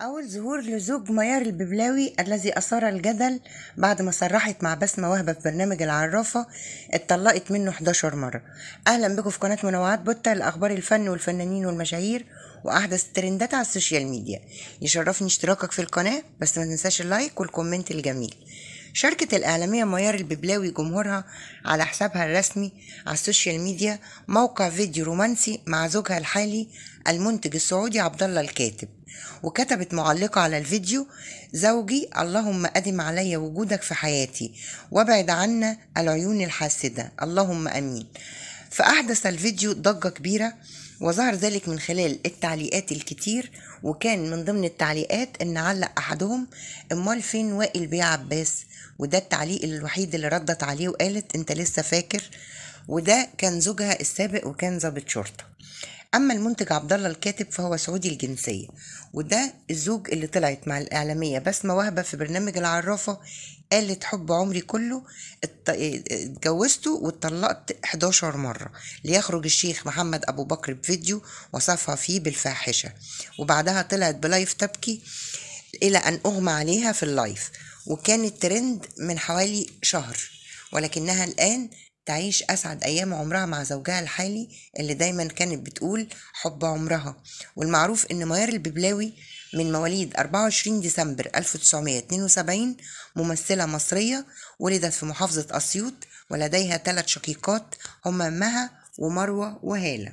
أول ظهور لزوج ميار الببلاوي الذي أثار الجدل بعد ما صرحت مع بسمة وهبة في برنامج العرافة اتطلقت منه 11 مرة أهلا بكم في قناة منوعات بوتا لأخبار الفن والفنانين والمشاهير وأحدث الترندات على السوشيال ميديا يشرفني اشتراكك في القناة بس ما تنساش اللايك والكومنت الجميل شاركت الإعلامية ميار الببلاوي جمهورها على حسابها الرسمي على السوشيال ميديا موقع فيديو رومانسي مع زوجها الحالي المنتج السعودي عبد الله الكاتب وكتبت معلقة على الفيديو زوجي اللهم أدم علي وجودك في حياتي وابعد عنا العيون الحاسدة اللهم أمين فأحدث الفيديو ضجة كبيرة وظهر ذلك من خلال التعليقات الكتير وكان من ضمن التعليقات ان علق احدهم امال فين وائل بيه عباس وده التعليق الوحيد اللي ردت عليه وقالت انت لسه فاكر وده كان زوجها السابق وكان ظابط شرطه اما المنتج عبد الله الكاتب فهو سعودي الجنسيه وده الزوج اللي طلعت مع الاعلاميه بسمه وهبه في برنامج العرافه قالت حب عمري كله اتجوزته واتطلقت 11 مرة ليخرج الشيخ محمد أبو بكر بفيديو وصفها فيه بالفاحشة وبعدها طلعت بلايف تبكي إلى أن أغمى عليها في اللايف وكانت ترند من حوالي شهر ولكنها الآن تعيش أسعد أيام عمرها مع زوجها الحالي اللي دايما كانت بتقول حب عمرها والمعروف إن ميار الببلاوي من مواليد 24 ديسمبر 1972 ممثلة مصرية ولدت في محافظة أسيوط ولديها ثلاث شقيقات هما مها ومروة وهالة